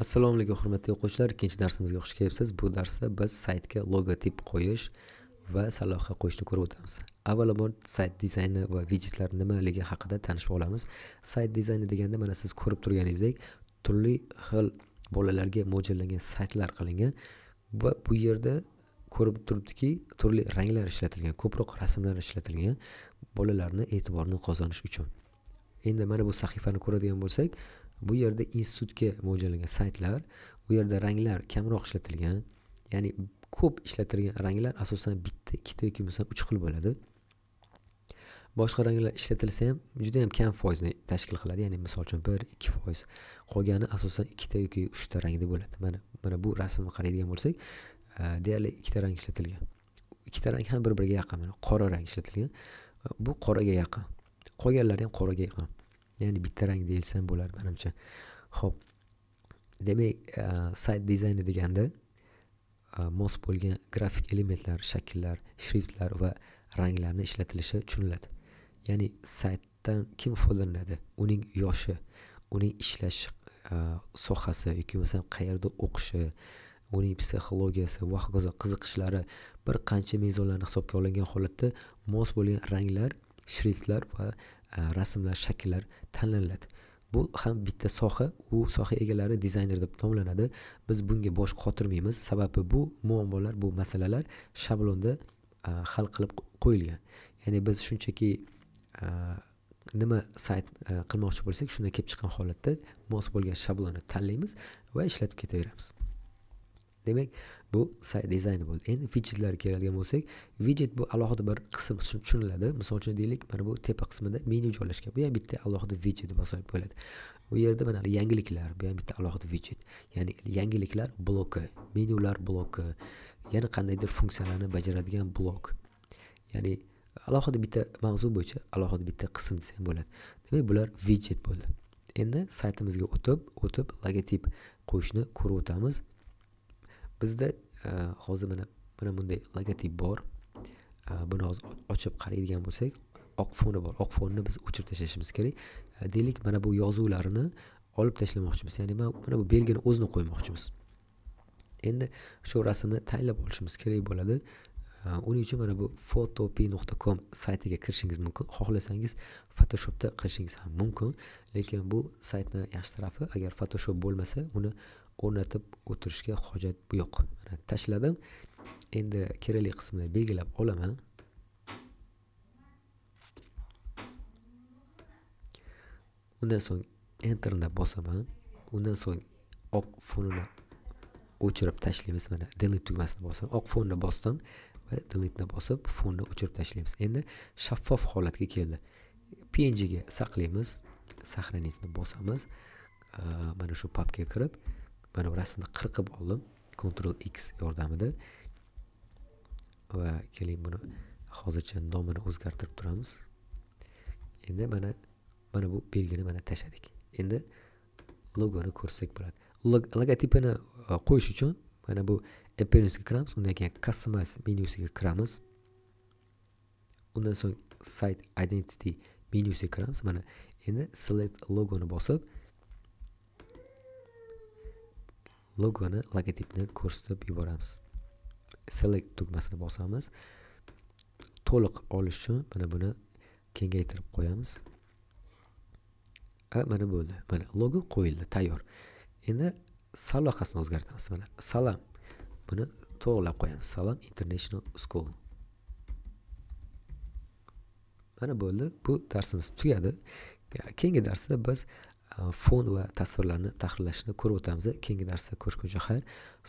assalomu alaykum hurmatli o'quvchilar ikkinchi darsimizga xush kelibsiz bu darsda biz saytga logotip qo'yish va saloha qo'yishni ko'rib o'tamiz avvalambor sayt dizayni va vijetlar nimaligi haqida tanishib olamiz sayt dizayni deganda mana siz ko'rib turganingizdek turli xil bolalarga mo'ljallangan saytlar qilingan va bu yerda ko'rib turibdiki turli ranglar ishlatilgan ko'proq rasmlar ishlatilgan bolalarni e'tiborini qozonish uchun endi mana bu sahifani ko'radigan bo'lsak bu yerda institutga mo'ljallangan saytlar bu yerda ranglar kamroq ishlatilgan ya'ni ko'p ishlatilgan ranglar asosan bitta ikkita yoki bo'lmasam uch xil bo'ladi boshqa ranglar ishlatilsa ham juda yam kam foizni tashkil qiladi ya'ni misol uchun bir ikki foiz qolgani asosan ikkita yoki uchta rangda bo'ladi mana mana bu rasmni qaraydigan bo'lsak e, deyarli ikkita rang ishlatilgan ikkita rang ham bir biriga yaqin mana qora rang ishlatilgan bu qoraga yaqin qolganlari ham qoraga yaqin ya'ni bitta rang deyilsa ham bo'lar manimcha ho'p demak e, sayt dizayni deganda e, mos bo'lgan grafik elementlar shakllar shriftlar va ranglarni ishlatilishi tushuniladi ya'ni saytdan kim foydalanadi uning yoshi uning ishlash e, sohasi yoki bo'lmasam qayerda o'qishi uning psixologiyasi va hokazo qiziqishlari bir qancha mezonlarni hisobga olingan holatda mos bo'lgan ranglar shriftlar va E, rasmlar shakllar tanlaniladi bu ham bitta soha u soha egalari dizayner deb nomlanadi biz bunga bosh qotirmaymiz sababi bu muammolar bu masalalar shablonda e, hal qilib qo'yilgan ya'ni biz shunchaki e, nima sayt qilmoqchi bo'lsak shundan kelib chiqqan holatda mos bo'lgan shablonni tanlaymiz va ishlatib ketaveramiz demak bu sayt dizayni bo'ldi endi widgetlar keladigan bo'lsak widget bu alohida bir qism tushuniladi misol uchun deylik mana bu tepa qismida menyu joylashgan bu ham bitta alohida deb bo'lib bo'ladi bu yerda mana yangiliklar bu ham bitta alohida widget. ya'ni yangiliklar bloki menyular bloki yana qandaydir funksiyalarni bajaradigan blok ya'ni alohida bitta mavzu bo'yicha alohida bitta qism desa ham bo'ladi demak bular widget bo'ldi endi saytimizga o'tib o'tib logotip qo'yishni ko'rib o'tamiz bizda e, hozir mana mana bunday logotip bor e, buni hozir ochib qaraydigan bo'lsak oq foni bor oq fonni biz o'chirib tashlashimiz kerak e, deylik mana bu yozuvlarini olib tashlamoqchimiz ya'ni mana bu belgini o'zini qo'ymoqchimiz endi shu rasmni tanlab olishimiz kerak bo'ladi uning uchun mana bu fotopi nuqta com saytiga kirishingiz mumkin xohlasangiz photoshopda qilishingiz ham mumkin lekin bu saytni yaxshi tarafi agar photoshop bo'lmasa uni o'rnatib o'tirishga hojat yo'q mana tashladim endi kerakli qismini belgilab olaman undan so'ng enterni bosaman undan so'ng oq fonini o'chirib tashlaymiz mana delete tugmasini bosib oq fonni bosdim va delete'ni bosib fonni o'chirib tashlaymiz endi shaffof holatga keldi png ga saqlaymiz сохранитьni bosamiz mana shu papkaga kirib mana bu rasmni qirqib oldim control x yordamida va keling buni hozircha nomini o'zgartirib turamiz endi mana mana bu belgini mana tashladik endi logoni ko'rsak bo'ladi logotipini e, qo'yish uchun mana bu appearancega kiramiz undan keyin customize menyusiga kiramiz undan so'ng site identity menyusiga kiramiz mana endi select logoni bosib logoni logotipni ko'rsatib yuboramiz select tugmasini bosamiz to'liq olish uchun mana buni kengaytirib qo'yamiz mana bo'ldi mana logo qo'yildi tayyor endi sal o'zgartiramiz mana salam buni to'g'irlab qo'yamiz salam international school mana bo'ldi bu darsimiz tugadi keyingi darsda biz fon va tasvirlarni tahrirlashni ko'rib o'tamiz keyingi darsda ko'rishguncha xayr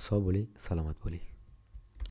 sog' bo'ling salomat bo'ling